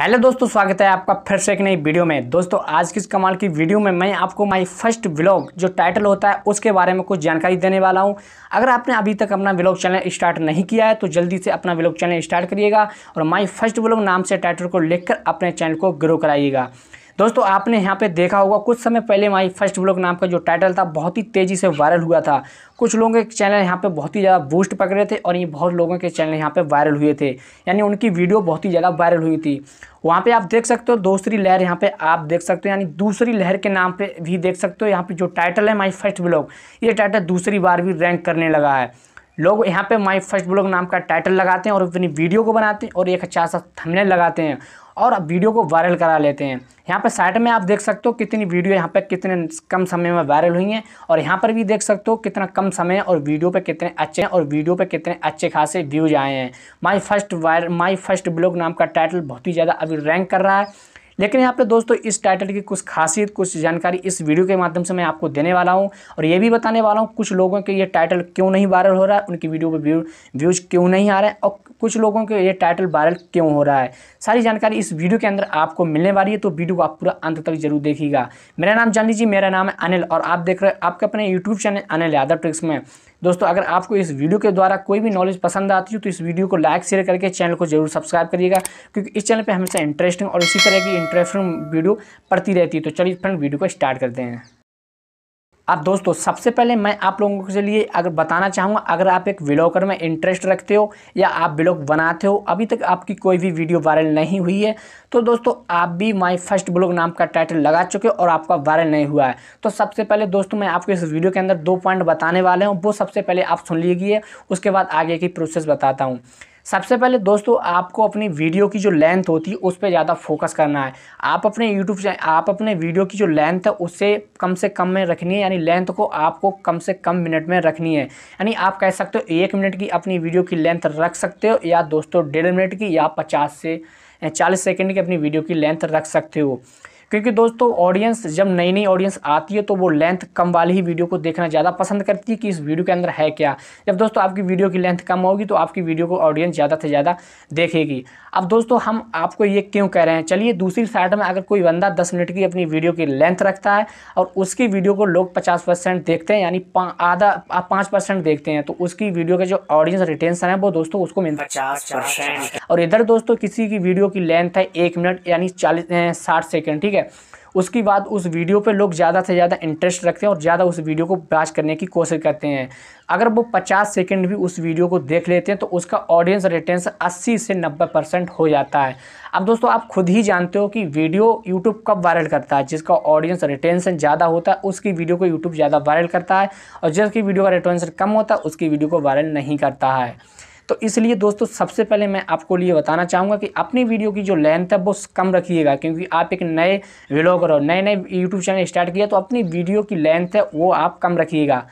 hello दोस्तों स्वागत है आपका फिर से एक नई वीडियो में दोस्तों आज की कमाल की वीडियो में मैं आपको माय फर्स्ट व्लॉग जो टाइटल होता है उसके बारे में कुछ जानकारी देने वाला हूं अगर आपने अभी तक अपना व्लॉग चैनल स्टार्ट नहीं किया है तो जल्दी से अपना व्लॉग चैनल स्टार्ट करिएगा और माई फर्स्ट व्लॉग नाम से टाइटल को लिख अपने चैनल को ग्रो कराइएगा दोस्तों आपने यहाँ पे देखा होगा कुछ समय पहले माई फर्स्ट ब्लॉग नाम का जो टाइटल था बहुत ही तेज़ी से वायरल हुआ था कुछ लोगों के चैनल यहाँ पे बहुत ही ज़्यादा बूस्ट पकड़े थे और ये बहुत लोगों के चैनल यहाँ पे वायरल हुए थे यानी उनकी वीडियो बहुत ही ज़्यादा वायरल हुई थी वहाँ पे आप देख सकते हो दूसरी लहर यहाँ पे आप देख सकते हो यानी दूसरी लहर के नाम पे भी देख सकते हो यहाँ पे जो टाइटल है माई फर्स्ट ब्लॉग ये टाइटल दूसरी बार भी रैंक करने लगा है लोग यहाँ पे माई फर्स्ट ब्लॉग नाम का टाइटल लगाते हैं और अपनी वीडियो को बनाते हैं और एक अच्छा सा थमने लगाते हैं और वीडियो को वायरल करा लेते हैं यहाँ पर साइड में आप देख सकते हो कितनी वीडियो यहाँ पर कितने कम समय में वायरल हुई हैं और यहाँ पर भी देख सकते हो कितना कम समय और वीडियो पर कितने अच्छे और वीडियो पर कितने अच्छे खासे व्यूज आए हैं my first viral my first blog नाम का टाइटल बहुत ही ज़्यादा अभी रैंक कर रहा है लेकिन यहाँ पे दोस्तों इस टाइटल की कुछ खासियत कुछ जानकारी इस वीडियो के माध्यम से मैं आपको देने वाला हूँ और ये भी बताने वाला हूँ कुछ लोगों के ये टाइटल क्यों नहीं वायरल हो रहा है उनकी वीडियो पर व्यू व्यूज़ क्यों नहीं आ रहे हैं और कुछ लोगों के ये टाइटल वायरल क्यों हो रहा है सारी जानकारी इस वीडियो के अंदर आपको मिलने वाली है तो वीडियो को आप पूरा अंत तक जरूर देखिएगा मेरा नाम जान लीजिए मेरा नाम है अनिल और आप देख रहे हैं आपके अपने YouTube channel Anil Yadav tricks में दोस्तों अगर आपको इस वीडियो के द्वारा कोई भी नॉलेज पसंद आती हो तो इस वीडियो को लाइक शेयर करके चैनल को जरूर सब्सक्राइब करिएगा क्योंकि इस चैनल पर हमेशा इंटरेस्टिंग और इसी तरह की इंटरेस्टिंग वीडियो पड़ती रहती है तो चलिए फ्रेंड वीडियो को स्टार्ट करते हैं अब दोस्तों सबसे पहले मैं आप लोगों के लिए अगर बताना चाहूँगा अगर आप एक ब्लॉगर में इंटरेस्ट रखते हो या आप ब्लॉग बनाते हो अभी तक आपकी कोई भी वीडियो वायरल नहीं हुई है तो दोस्तों आप भी माय फर्स्ट ब्लॉग नाम का टाइटल लगा चुके हो और आपका वायरल नहीं हुआ है तो सबसे पहले दोस्तों मैं आपको इस वीडियो के अंदर दो पॉइंट बताने वाले हूँ वो सबसे पहले आप सुन लीजिए उसके बाद आगे की प्रोसेस बताता हूँ सबसे पहले दोस्तों आपको अपनी वीडियो की जो लेंथ होती है उस पर ज़्यादा फोकस करना है आप अपने यूट्यूब आप अपने वीडियो की जो लेंथ है उसे कम से कम में रखनी है यानी लेंथ को आपको कम से कम मिनट में रखनी है यानी आप कह सकते हो एक मिनट की अपनी वीडियो की लेंथ रख सकते हो या दोस्तों डेढ़ मिनट की या पचास से चालीस सेकेंड की अपनी वीडियो की लेंथ रख सकते हो क्योंकि दोस्तों ऑडियंस जब नई नई ऑडियंस आती है तो वो लेंथ कम वाली ही वीडियो को देखना ज़्यादा पसंद करती है कि इस वीडियो के अंदर है क्या जब दोस्तों आपकी वीडियो की लेंथ कम होगी तो आपकी वीडियो को ऑडियंस ज़्यादा से ज़्यादा देखेगी अब दोस्तों हम आपको ये क्यों कह रहे हैं चलिए दूसरी साइड में अगर कोई बंदा दस मिनट की अपनी वीडियो की लेंथ रखता है और उसकी वीडियो को लोग पचास परसेंट देखते हैं यानी आधा आप पाँच परसेंट देखते हैं तो उसकी वीडियो का जो ऑडियंस रिटेंशन है वो दोस्तों उसको मिलता है पचास परसेंट और इधर दोस्तों किसी की वीडियो की लेंथ है एक मिनट यानी चालीस साठ सेकेंड ठीक है उसके बाद उस वीडियो पे लोग ज़्यादा से ज़्यादा इंटरेस्ट रखते हैं और ज़्यादा उस वीडियो को ब्राच करने की कोशिश करते हैं अगर वो 50 सेकंड भी उस वीडियो को देख लेते हैं तो उसका ऑडियंस रिटेंस 80 से 90 परसेंट हो जाता है अब दोस्तों आप खुद ही जानते हो कि वीडियो यूट्यूब कब वायरल करता है जिसका ऑडियंस रिटेंसन ज़्यादा होता है उसकी वीडियो को यूट्यूब ज़्यादा वायरल करता है और जिसकी वीडियो का रिटेंशन कम होता है उसकी वीडियो को वायरल नहीं करता है तो इसलिए दोस्तों सबसे पहले मैं आपको लिए बताना चाहूँगा कि अपनी वीडियो की जो लेंथ है वो कम रखिएगा क्योंकि आप एक नए व्लॉगर और नए नए यूट्यूब चैनल स्टार्ट किया तो अपनी वीडियो की लेंथ है वो आप कम रखिएगा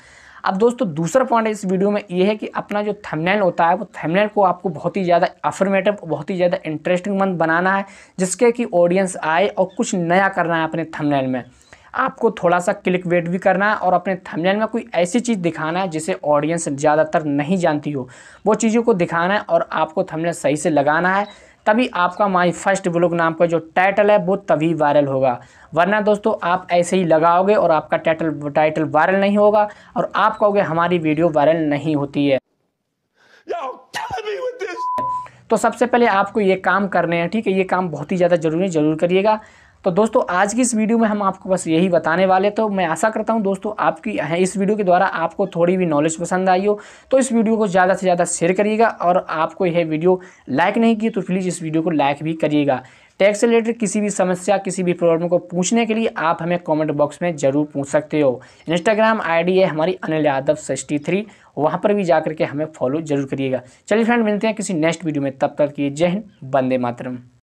अब दोस्तों दूसरा पॉइंट इस वीडियो में ये है कि अपना जो थंबनेल होता है वो थंबनेल को आपको बहुत ही ज़्यादा अफर्मेटिव बहुत ही ज़्यादा इंटरेस्टिंग मंथ बनाना है जिसके कि ऑडियंस आए और कुछ नया करना है अपने थंबनेल में आपको थोड़ा सा क्लिक वेट भी करना है और अपने थंबनेल में कोई ऐसी चीज़ दिखाना है जिसे ऑडियंस ज़्यादातर नहीं जानती हो वो चीज़ों को दिखाना है और आपको थंबनेल सही से लगाना है तभी आपका माई फर्स्ट ब्लॉग नाम का जो टाइटल है वो तभी वायरल होगा वरना दोस्तों आप ऐसे ही लगाओगे और आपका टाइटल टाइटल वायरल नहीं होगा और आप कहोगे हमारी वीडियो वायरल नहीं होती है तो सबसे पहले आपको ये काम करने हैं ठीक है ये काम बहुत ही ज़्यादा ज़रूरी है ज़रूर करिएगा तो दोस्तों आज की इस वीडियो में हम आपको बस यही बताने वाले तो मैं आशा करता हूं दोस्तों आपकी इस वीडियो के द्वारा आपको थोड़ी भी नॉलेज पसंद आई हो तो इस वीडियो को ज़्यादा से ज़्यादा शेयर करिएगा और आपको यह वीडियो लाइक नहीं की तो प्लीज़ इस वीडियो को लाइक भी करिएगा टैक्स रिलेटेड किसी भी समस्या किसी भी प्रॉब्लम को पूछने के लिए आप हमें कमेंट बॉक्स में ज़रूर पूछ सकते हो इंस्टाग्राम आईडी है हमारी अनिल यादव सिक्सटी थ्री वहाँ पर भी जा करके हमें फॉलो जरूर करिएगा चलिए फ्रेंड मिलते हैं किसी नेक्स्ट वीडियो में तब तक के जय हिंद बंदे मातरम